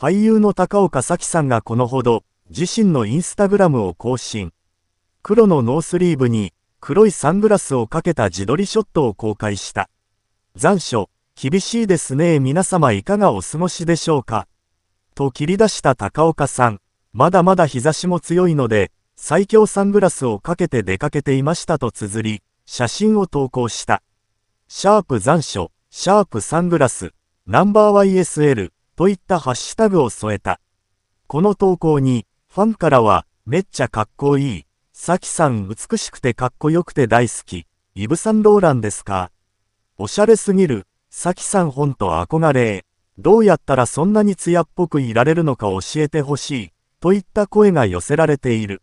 俳優の高岡早紀さんがこのほど、自身のインスタグラムを更新。黒のノースリーブに、黒いサングラスをかけた自撮りショットを公開した。残暑、厳しいですね皆様いかがお過ごしでしょうか。と切り出した高岡さん。まだまだ日差しも強いので、最強サングラスをかけて出かけていましたと綴り、写真を投稿した。シャープ残暑、シャープサングラス、ナンバー YSL、といったハッシュタグを添えた。この投稿に、ファンからは、めっちゃかっこいい。サキさん美しくてかっこよくて大好き。イブ・サンローランですかおしゃれすぎる。サキさんほんと憧れ。どうやったらそんなに艶っぽくいられるのか教えてほしい。といった声が寄せられている。